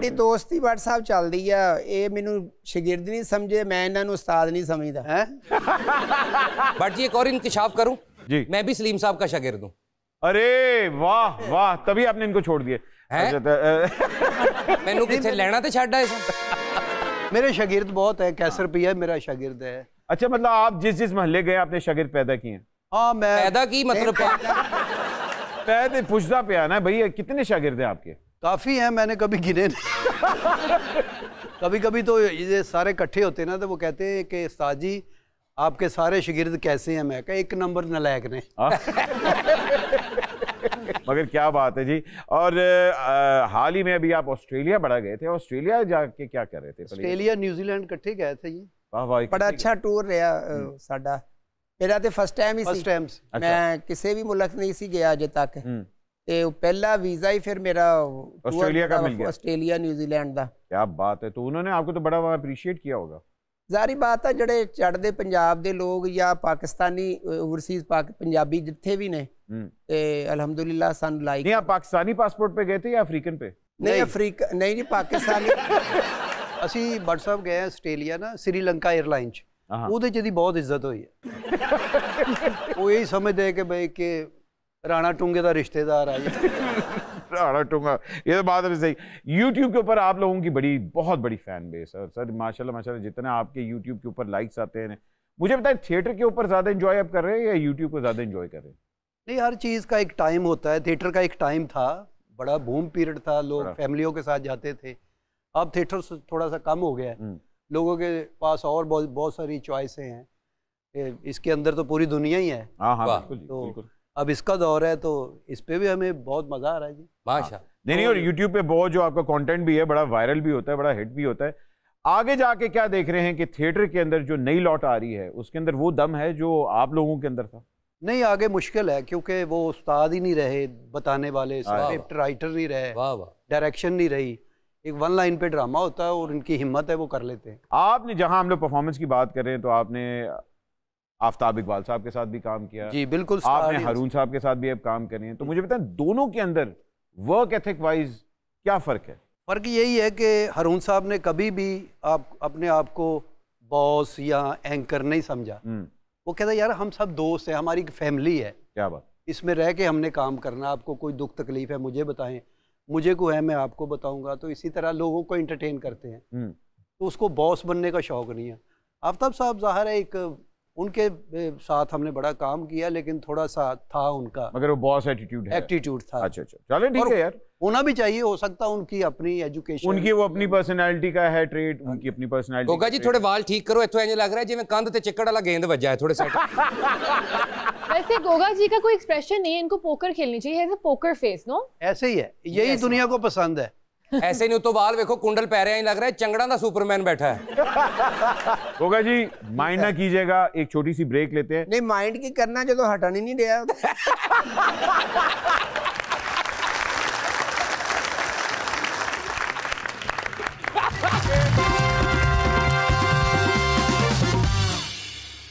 ਸਾਡੀ ਦੋਸਤੀ WhatsApp ਚੱਲਦੀ ਆ ਇਹ ਮੈਨੂੰ ਸ਼ਾਗਿਰਦ ਨਹੀਂ ਸਮਝੇ ਮੈਂ ਇਹਨਾਂ ਨੂੰ ਉਸਤਾਦ ਨਹੀਂ ਸਮਝਦਾ ਹੈ ਬਟ ਜੀ ਇੱਕ ਹੋਰ ਇਨਕਸ਼ਾਫ ਕਰੂੰ जी मैं भी सलीम साहब का शागिर्द हूँ अरे वाह वाह तभी आपने इनको छोड़ दिए मैनू किथे लेना तो छड़ा मेरे शागिर्द बहुत है कैसर पिया मेरा शागिर्द है अच्छा मतलब आप जिस जिस महल्ले गए आपने शागिर्द पैदा किए हाँ मैं पैदा की मतलब पैदा पूछता पे आना भैया कितने शागिर्द हैं आपके काफ़ी हैं मैंने कभी गिने नहीं कभी कभी तो ये सारे इकट्ठे होते ना तो वो कहते हैं कि साजी आपके सारे शिगिर्द कैसे हैं मैं कह एक नंबर नलायक ने हाँ। मगर क्या बात है जी और हाल ही में अभी आप ऑस्ट्रेलिया बढ़ा गए थे ऑस्ट्रेलिया जाके क्या कर रहे थे ऑस्ट्रेलिया न्यूजीलैंड इकट्ठे गए थे जी ਬੜਾ ਅੱਛਾ ਟੂਰ ਰਿਹਾ ਸਾਡਾ ਮੇਰਾ ਤੇ ਫਸਟ ਟਾਈਮ ਹੀ ਸੀ ਫਸਟ ਟਾਈਮ ਮੈਂ ਕਿਸੇ ਵੀ ਮੁਲਕ ਨਹੀਂ ਸੀ ਗਿਆ ਅਜੇ ਤੱਕ ਤੇ ਪਹਿਲਾ ਵੀਜ਼ਾ ਹੀ ਫਿਰ ਮੇਰਾ ਆਸਟ੍ਰੇਲੀਆ ਦਾ ਮਿਲ ਗਿਆ ਆਸਟ੍ਰੇਲੀਆ ਨਿਊਜ਼ੀਲੈਂਡ ਦਾ ਕੀ ਬਾਤ ਹੈ ਤੋ ਉਹਨਾਂ ਨੇ ਆਪਕੋ ਤਾਂ ਬੜਾ ਅਪਰੀਸ਼ੀਏਟ ਕੀਤਾ ਹੋਗਾ ਜ਼ਾਰੀ ਬਾਤ ਆ ਜਿਹੜੇ ਚੜਦੇ ਪੰਜਾਬ ਦੇ ਲੋਕ ਜਾਂ ਪਾਕਿਸਤਾਨੀ ਓਵਰਸੀਜ਼ ਪਾਕ ਪੰਜਾਬੀ ਜਿੱਥੇ ਵੀ ਨੇ ਤੇ ਅਲਹਮਦੁਲਿਲਾ ਸਾਨੂੰ ਲਾਈਕ ਨਹੀਂ ਆ ਪਾਕਿਸਤਾਨੀ ਪਾਸਪੋਰਟ ਪੇ ਗਏ ਤੇ ਜਾਂ ਅਫਰੀਕਨ ਪੇ ਨਹੀਂ ਅਫਰੀਕ ਨਹੀਂ ਜੀ ਪਾਕਿਸਤਾਨੀ ਅਸੀਂ WhatsApp ਗਏ ਆਸਟ੍ਰੇਲੀਆ ਨਾ ਸ੍ਰੀਲੰਕਾ 에ਅਰਲਾਈਨ ਚ ਉਹਦੇ ਚ ਦੀ ਬਹੁਤ ਇੱਜ਼ਤ ਹੋਈ ਹੈ ਉਹ ਇਹ ਸਮਝਦੇ ਕਿ ਬਈ ਕਿ राणा टूंगे का रिश्तेदार आ राणा टूंगा ये तो बात है सही यूट्यूब के ऊपर आप लोगों की बड़ी बहुत बड़ी फैन बेस है सर माशाल्लाह माशाल्लाह जितने आपके यूट्यूब के ऊपर लाइक्स आते हैं मुझे बताएं थिएटर के ऊपर ज़्यादा इन्जॉय आप कर रहे हैं या यूट्यूब को ज़्यादा इन्जॉय कर रहे हैं नहीं हर चीज़ का एक टाइम होता है थिएटर का एक टाइम था बड़ा बूम पीरियड था लोग फैमिलियों के साथ जाते थे अब थिएटर थोड़ा सा कम हो गया है हम्म। लोगों के पास और बहुत बहुत सारी चॉइसें हैं इसके अंदर तो पूरी दुनिया ही है हाँ हाँ बिल्कुल, तो बिल्कुल। अब इसका दौर है तो इस पर भी हमें बहुत मज़ा आ रहा है जी बादशाह हाँ। नहीं नहीं और यूट्यूब पे बहुत जो आपका कंटेंट भी है बड़ा वायरल भी होता है बड़ा हिट भी होता है आगे जाके क्या देख रहे हैं कि थिएटर के अंदर जो नई लॉट आ रही है उसके अंदर वो दम है जो आप लोगों के अंदर था नहीं आगे मुश्किल है क्योंकि वो उस्ताद ही नहीं रहे बताने वाले स्क्रिप्ट राइटर नहीं रहे डायरेक्शन नहीं रही एक वन लाइन पे ड्रामा होता है और इनकी हिम्मत है वो कर लेते हैं आपने जहां हम लोग परफॉर्मेंस की बात कर रहे हैं तो आपने आफ्ताब इकबाल साहब के साथ भी काम किया जी बिल्कुल आपने हारून साहब के साथ भी अब काम करे हैं तो मुझे बताएं दोनों के अंदर वर्क एथिक वाइज क्या फ़र्क है फ़र्क यही है कि हारून साहब ने कभी भी आप अपने आप को बॉस या एंकर नहीं समझा हम्म। वो कहता यार हम सब दोस्त हैं हमारी एक फैमिली है क्या बात इसमें रह के हमने काम करना आपको कोई दुख तकलीफ है मुझे बताएं मुझे को है मैं आपको बताऊंगा तो इसी तरह लोगों को इंटरटेन करते हैं हम्म। तो उसको बॉस बनने का शौक नहीं है आफ्ताब साहब ज़ाहिर है एक उनके साथ हमने बड़ा काम किया लेकिन थोड़ा सा था उनका मगर वो बॉस एटीट्यूड है एटीट्यूड था अच्छा अच्छा चलो ठीक है यार होना भी चाहिए हो सकता है उनकी अपनी एजुकेशन उनकी वो अपनी पर्सनालिटी का है ट्रेड हाँ। उनकी अपनी पर्सनालिटी गोगा जी थोड़े वाल ठीक करो इतना लग रहा है जिम्मे कंध से चिकड़ वाला गेंद वजा है थोड़े से वैसे गोगा जी का कोई एक्सप्रेशन नहीं है इनको पोकर खेलनी चाहिए पोकर फेस नो ऐसे ही है यही दुनिया को पसंद है ऐसे नहीं तो बाल वेखो कुंडल पै रहे लग रहा है चंगड़ा का सुपरमैन बैठा है होगा जी माइंड ना कीजिएगा एक छोटी सी ब्रेक लेते हैं नहीं माइंड की करना जो तो हटन नहीं दिया